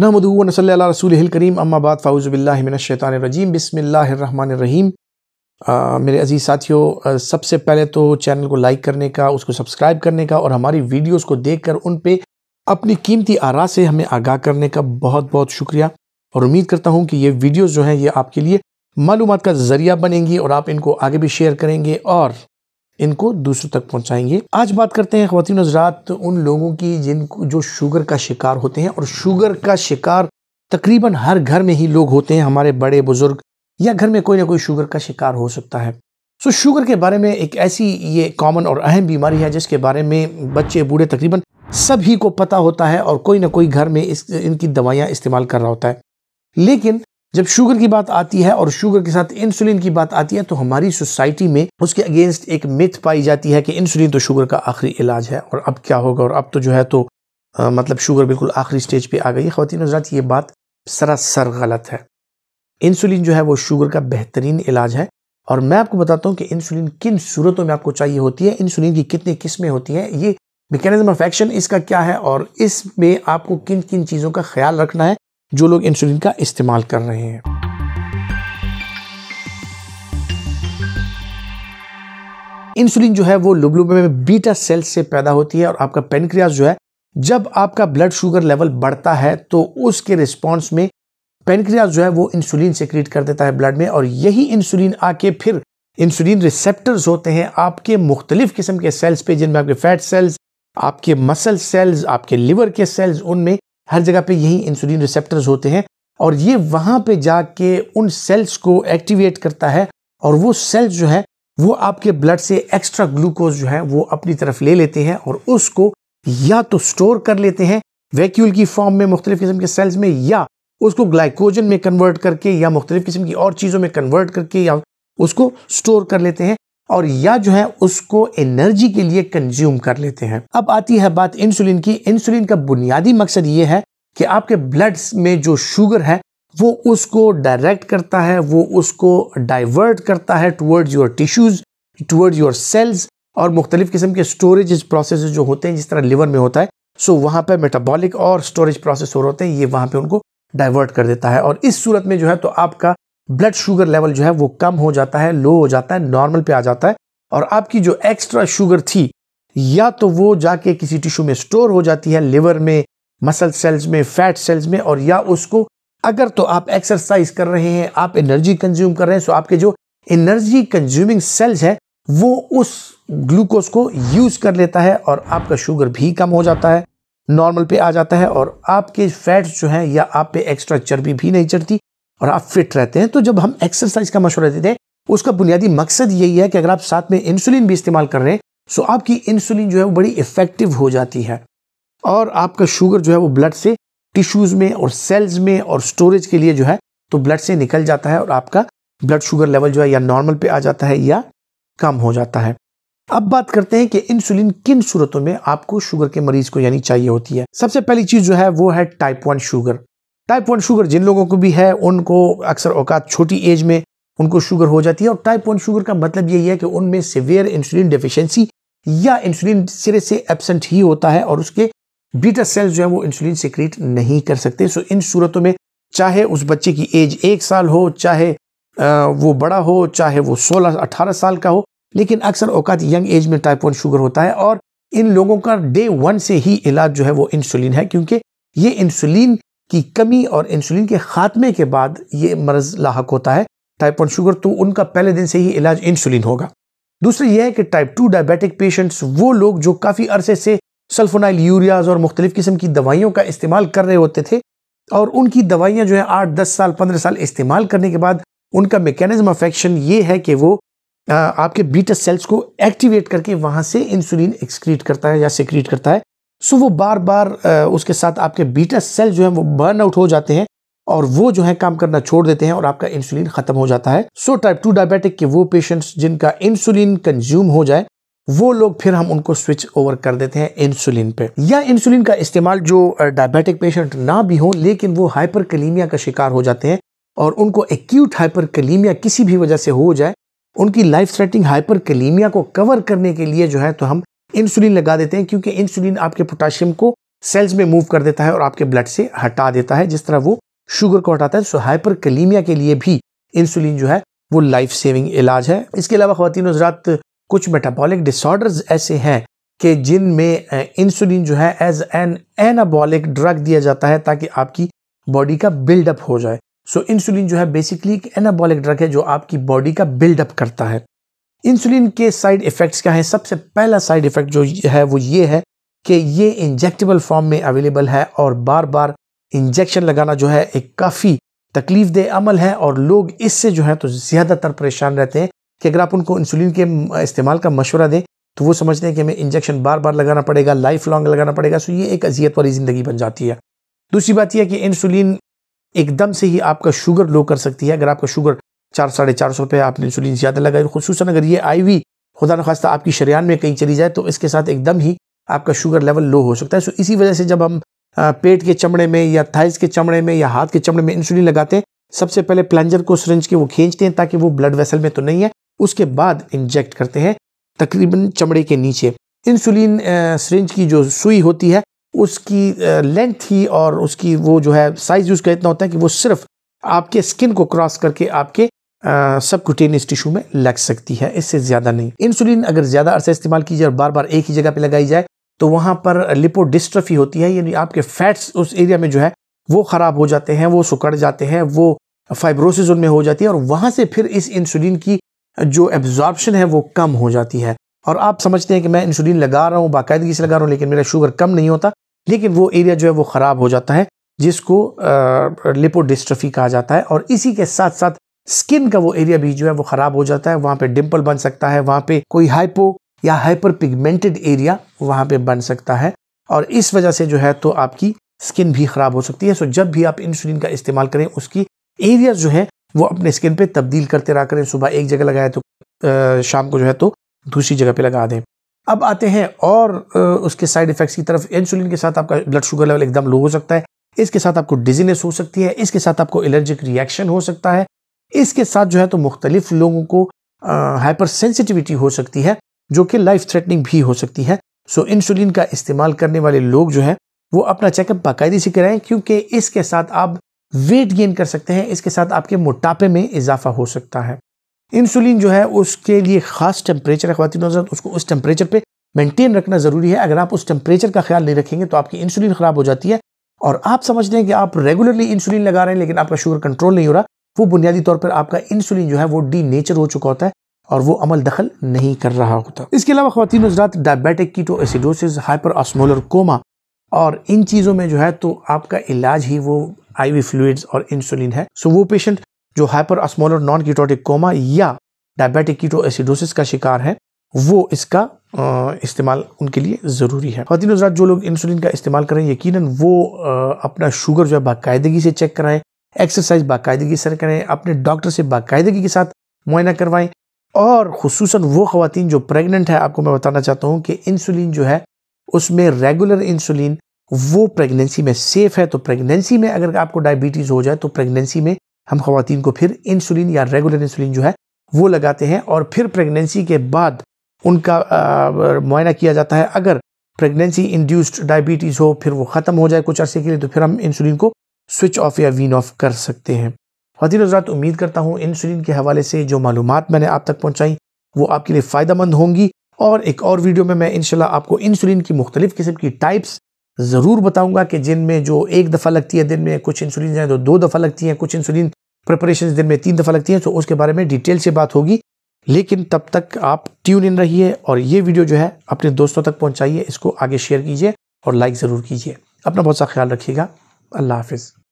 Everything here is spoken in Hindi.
नहमदून सल रसूल करीम अम्माबाद फ़ाउज़बिल्लाशैतानरजीम रहीम मेरे अज़ीज़ साथियों सबसे पहले तो चैनल को लाइक करने का उसको सब्सक्राइब करने का और हमारी वीडियोस को देखकर उन पे अपनी कीमती आरा से हमें आगाह करने का बहुत बहुत शुक्रिया और उम्मीद करता हूँ कि ये वीडियोज़ जो हैं ये आपके लिए मालूम का ज़रिया बनेंगी और आप इनको आगे भी शेयर करेंगे और इनको दूसरों तक पहुंचाएंगे आज बात करते हैं खातिन हजरात उन लोगों की जिनको जो शुगर का शिकार होते हैं और शुगर का शिकार तकरीबन हर घर में ही लोग होते हैं हमारे बड़े बुजुर्ग या घर में कोई ना कोई शुगर का शिकार हो सकता है सो शुगर के बारे में एक ऐसी ये कॉमन और अहम बीमारी है जिसके बारे में बच्चे बूढ़े तकरीबन सभी को पता होता है और कोई ना कोई घर में इस इनकी दवाइयाँ इस्तेमाल कर रहा होता है लेकिन जब शुगर की बात आती है और शुगर के साथ इंसुलिन की बात आती है तो हमारी सोसाइटी में उसके अगेंस्ट एक मिथ पाई जाती है कि इंसुलिन तो शुगर का आखिरी इलाज है और अब क्या होगा और अब तो जो है तो आ, मतलब शुगर बिल्कुल आखिरी स्टेज पे आ गई है खातिन हजरात ये बात सरासर गलत है इंसुलिन जो है वो शुगर का बेहतरीन इलाज है और मैं आपको बताता हूँ कि इंसुलिन किन सूरतों में आपको चाहिए होती है इंसुलिन की कितनी किस्में होती हैं ये मेकेनिज्म ऑफ एक्शन इसका क्या है और इसमें आपको किन किन चीज़ों का ख्याल रखना है जो लोग इंसुलिन का इस्तेमाल कर रहे हैं इंसुलिन जो है वो लुबलुबे में बीटा सेल से पैदा होती है और आपका पेनक्रियाज जो है जब आपका ब्लड शुगर लेवल बढ़ता है तो उसके रिस्पॉन्स में पेनक्रियाज जो है वो इंसुलिन क्रिएट कर देता है ब्लड में और यही इंसुलिन आके फिर इंसुलिन रिसेप्टर्स होते हैं आपके मुख्तलिफ किस्म के सेल्स पे जिनमें आपके फैट सेल्स आपके मसल सेल्स आपके लिवर के सेल्स उनमें हर जगह पे यही इंसुलिन रिसेप्टर्स होते हैं और ये वहाँ पे जाके उन सेल्स को एक्टिवेट करता है और वो सेल्स जो है वो आपके ब्लड से एक्स्ट्रा ग्लूकोज जो है वो अपनी तरफ ले लेते हैं और उसको या तो स्टोर कर लेते हैं वैक्यूल की फॉर्म में मुख्तलिफ किस्म के सेल्स में या उसको ग्लाइकोजन में कन्वर्ट करके या मुख्तलिफ किस्म की और चीज़ों में कन्वर्ट करके या उसको स्टोर कर लेते हैं और या जो है उसको एनर्जी के लिए कंज्यूम कर लेते हैं अब आती है बात इंसुलिन की इंसुलिन का बुनियादी मकसद ये है कि आपके ब्लड में जो शुगर है वो उसको डायरेक्ट करता है वो उसको डाइवर्ट करता है towards your tissues towards your cells और मुख्तलिफ़ किस्म के स्टोरेज प्रोसेस जो होते हैं जिस तरह लिवर में होता है सो वहाँ पर मेटाबॉलिक और स्टोरेज प्रोसेस हो होते हैं ये वहाँ पर उनको डाइवर्ट कर देता है और इस सूरत में जो है तो आपका ब्लड शुगर लेवल जो है वो कम हो जाता है लो हो जाता है नॉर्मल पे आ जाता है और आपकी जो एक्स्ट्रा शुगर थी या तो वो जाके किसी टिश्यू में स्टोर हो जाती है लिवर में मसल सेल्स में फैट सेल्स में और या उसको अगर तो आप एक्सरसाइज कर रहे हैं आप एनर्जी कंज्यूम कर रहे हैं सो तो आपके जो एनर्जी कंज्यूमिंग सेल्स है वो उस ग्लूकोज को यूज कर लेता है और आपका शुगर भी कम हो जाता है नॉर्मल पे आ जाता है और आपके फैट्स जो हैं या आप पे एक्स्ट्रा चर्बी भी नहीं चढ़ती और आप फिट रहते हैं तो जब हम एक्सरसाइज का मशवरा देते हैं उसका बुनियादी मकसद यही है कि अगर आप साथ में इंसुलिन भी इस्तेमाल कर रहे हैं सो तो आपकी इंसुलिन जो है वो बड़ी इफेक्टिव हो जाती है और आपका शुगर जो है वो ब्लड से टिश्यूज़ में और सेल्स में और स्टोरेज के लिए जो है तो ब्लड से निकल जाता है और आपका ब्लड शुगर लेवल जो है या नॉर्मल पे आ जाता है या कम हो जाता है अब बात करते हैं कि इंसुलिन किन सूरतों में आपको शुगर के मरीज को यानी चाहिए होती है सबसे पहली चीज़ जो है वो है type one sugar type one sugar जिन लोगों को भी है उनको अक्सर औकात छोटी एज में उनको शुगर हो जाती है और टाइप वन शुगर का मतलब यही है कि उनमें सिवियर इंसुलिन डिफिशेंसी या इंसुलिन सिरे से एबसेंट ही होता है और उसके बीटा सेल्स जो है वो इंसुलिन सिक्रीट नहीं कर सकते सो इन सूरतों में चाहे उस बच्चे की एज एक साल हो चाहे वो बड़ा हो चाहे वो सोलह अठारह साल का हो लेकिन अक्सर औकात यंग एज में टाइप वन शुगर होता है और इन लोगों का डे वन से ही इलाज जो है वो इंसुलिन है क्योंकि ये इंसुलिन की कमी और इंसुलिन के खात्मे के बाद ये मर्ज लाक होता है टाइप वन शुगर तो उनका पहले दिन से ही इलाज इंसुलिन होगा दूसरा यह है कि टाइप टू डायबिटिक पेशेंट्स वो लोग जो काफ़ी अरसे से सल्फोनाइल यूरियाज और मुख्तलिफ़ किस्म की दवाइयों का इस्तेमाल कर रहे होते थे और उनकी दवाइयाँ जो है आठ दस साल पंद्रह साल इस्तेमाल करने के बाद उनका मेकेनिज्म अफेक्शन ये है कि वो आपके बीटस सेल्स को एक्टिवेट करके वहाँ से इंसुलिन एक्सक्रीट करता है या सिक्रीट करता है सो वो बार बार उसके साथ आपके बीटा सेल जो है वो बर्न आउट हो जाते हैं और वो जो है काम करना छोड़ देते हैं और आपका इंसुलिन खत्म हो जाता है सो टाइप टू डायबिटिक के वो पेशेंट्स जिनका इंसुलिन कंज्यूम हो जाए वो लोग फिर हम उनको स्विच ओवर कर देते हैं इंसुलिन पे या इंसुलिन का इस्तेमाल जो डायबिटिक पेशेंट ना भी हो लेकिन वो हाइपरकलीमिया का शिकार हो जाते हैं और उनको एक्यूट हाइपरकलीमिया किसी भी वजह से हो जाए उनकी लाइफ थ्रेटिंग हाइपरकलीमिया को कवर करने के लिए जो है तो हम इंसुलिन लगा देते हैं क्योंकि इंसुलिन आपके पोटाशियम को सेल्स में मूव कर देता है और आपके ब्लड से हटा देता है जिस तरह वो शुगर को हटाता है सो हाइपर कलीमिया के लिए भी इंसुलिन जो है वो लाइफ सेविंग इलाज है इसके अलावा खातिन हजरात कुछ मेटाबॉलिक डिसऑर्डर्स ऐसे हैं कि जिनमें इंसुलिन जो है एज एन एनाबॉलिक ड्रग दिया जाता है ताकि आपकी बॉडी का बिल्डअप हो जाए सो so, इंसुलिन जो है बेसिकली एक एनाबॉलिक ड्रग है जो आपकी बॉडी का बिल्डअप करता है इंसुलिन के साइड इफ़ेक्ट्स क्या हैं सबसे पहला साइड इफ़ेक्ट जो है वो ये है कि ये इंजेक्टेबल फॉर्म में अवेलेबल है और बार बार इंजेक्शन लगाना जो है एक काफ़ी तकलीफ दह अमल है और लोग इससे जो है तो ज़्यादातर परेशान रहते हैं कि अगर आप उनको इंसुलिन के इस्तेमाल का मशवरा दें तो वो समझते हैं कि हमें इंजेक्शन बार बार लगाना पड़ेगा लाइफ लॉन्ग लगाना पड़ेगा सो ये एक अजियत वाली ज़िंदगी बन जाती है दूसरी बात यह कि इंसुलिन एकदम से ही आपका शुगर लो कर सकती है अगर आपका शुगर चार साढ़े चार सौ रुपये आपने इंसुलिन ज़्यादा लगाई खसूस अगर ये आई वी खुदा नखास्ता आपकी शरियान में कहीं चली जाए तो इसके साथ एकदम ही आपका शुगर लेवल लो हो सकता है सो इसी वजह से जब हम पेट के चमड़े में या थाइस के चमड़े में या हाथ के चमड़े में इंसुलिन लगाते हैं सबसे पहले प्लांजर को सरेंज के वो खींचते हैं ताकि वो ब्लड वेसल में तो नहीं है उसके बाद इंजेक्ट करते हैं तकरीबन चमड़े के नीचे इंसुलिन सरेंज की जो सुई होती है उसकी लेंथ ही और उसकी वो जो है साइज उसका इतना होता है कि वो सिर्फ आपके स्किन को क्रॉस करके आपके कुटेनियस टिश्यू में लग सकती है इससे ज़्यादा नहीं इंसुलिन अगर ज़्यादा अरसा इस्तेमाल की जाए और बार बार एक ही जगह पर लगाई जाए तो वहाँ पर लिपोडिस्ट्रफी होती है यानी आपके फैट्स उस एरिया में जो है वो ख़राब हो जाते हैं वो सुकड़ जाते हैं वो फाइब्रोसिस उनमें हो जाती है और वहाँ से फिर इस इंसुलिन की जो एब्जॉर्बशन है वो कम हो जाती है और आप समझते हैं कि मैं इंसुलिन लगा रहा हूँ बाकायदगी से लगा रहा हूँ लेकिन मेरा शुगर कम नहीं होता लेकिन वो एरिया जो है वो ख़राब हो जाता है जिसको लिपोडिस्ट्रफी कहा जाता है और इसी के साथ साथ स्किन का वो एरिया भी जो है वो खराब हो जाता है वहां पे डिम्पल बन सकता है वहां पे कोई हाइपो या हाइपर पिगमेंटेड एरिया वहां पे बन सकता है और इस वजह से जो है तो आपकी स्किन भी खराब हो सकती है सो जब भी आप इंसुलिन का इस्तेमाल करें उसकी एरिया जो है वो अपने स्किन पे तब्दील करते रहा करें सुबह एक जगह लगाए तो शाम को जो है तो दूसरी जगह पे लगा दें अब आते हैं और उसके साइड इफेक्ट्स की तरफ इंसुलिन के साथ आपका ब्लड शुगर लेवल एकदम लो हो सकता है इसके साथ आपको डिजीनेस हो सकती है इसके साथ आपको एलर्जिक रिएक्शन हो सकता है इसके साथ जो है तो मुख्तलिफ लोगों को हाइपर सेंसिटिविटी हो सकती है जो कि लाइफ थ्रेटनिंग भी हो सकती है सो इंसुलिन का इस्तेमाल करने वाले लोग जो है वो अपना चेकअप बाकायदे से कराएं क्योंकि इसके साथ आप वेट गेन कर सकते हैं इसके साथ आपके मोटापे में इजाफा हो सकता है इंसुलिन जो है उसके लिए ख़ास टेम्परेचर है खातिन उसको उस टेम्परेचर पर मेंटेन रखना ज़रूरी है अगर आप उस टेम्परेचर का ख्याल नहीं रखेंगे तो आपकी इंसुलिन ख़राब हो जाती है और आप समझते हैं कि आप रेगुलरली इंसुलिन लगा रहे हैं लेकिन आपका शुगर कंट्रोल नहीं हो रहा वो बुनियादी तौर पर आपका इंसुलिन जो है वो डी नेचर हो चुका होता है और वो अमल दखल नहीं कर रहा होता इसके अलावा खातिन हजरात diabetic ketoacidosis hyperosmolar coma और इन चीज़ों में जो है तो आपका इलाज ही वो आईवी फ्लूड्स और इंसुलिन है सो वो पेशेंट जो hyperosmolar non ketotic coma या डायबिटिक कीटो एसिडोसिस का शिकार है वो इसका इस्तेमाल उनके लिए ज़रूरी है खातिन हजरात जो लोग इंसुलिन का इस्तेमाल करें यकीनन वो अपना शुगर जो है बाकायदगी से चेक कराएं एक्सरसाइज बाकायदगी सर करें अपने डॉक्टर से बाकायदगी के साथ मुआयना करवाएं और खसूस वो ख़वान जो प्रेगनेंट है आपको मैं बताना चाहता हूँ कि इंसुलिन जो है उसमें रेगुलर इंसुलिन वो प्रेगनेंसी में सेफ़ है तो प्रेगनेंसी में अगर आपको डायबिटीज़ हो जाए तो प्रेगनेंसी में हम खातन को फिर इंसुलिन या रेगुलर इंसुलिन जो है वो लगाते हैं और फिर प्रेगनेंसी के बाद उनका मुआयना किया जाता है अगर प्रेगनेंसी इंड्यूस्ड डायबिटीज़ हो फिर वो ख़त्म हो जाए कुछ अरसे के लिए तो फिर हम इंसुलिन को स्विच ऑफ या वीन ऑफ कर सकते हैं खातिन हजरात उम्मीद करता हूँ इंसुलिन के हवाले से जो मालूम मैंने आप तक पहुँचाई वो आपके लिए फ़ायदा मंद होंगी और एक और वीडियो में मैं इनशाला आपको इंसुलिन की मुख्तलिफ़ किस्म की टाइप्स ज़रूर बताऊंगा कि जिन में जो एक दफ़ा लगती है दिन में कुछ इंसुलिन जो तो दो दफ़ा लगती हैं कुछ इंसुलिन प्रिपरेशन दिन में तीन दफ़ा लगती हैं तो उसके बारे में डिटेल से बात होगी लेकिन तब तक आप ट्यून इन रहिए और ये वीडियो जो है अपने दोस्तों तक पहुँचाइए इसको आगे शेयर कीजिए और लाइक ज़रूर कीजिए अपना बहुत सा ख्याल रखिएगा अल्लाह हाफिज़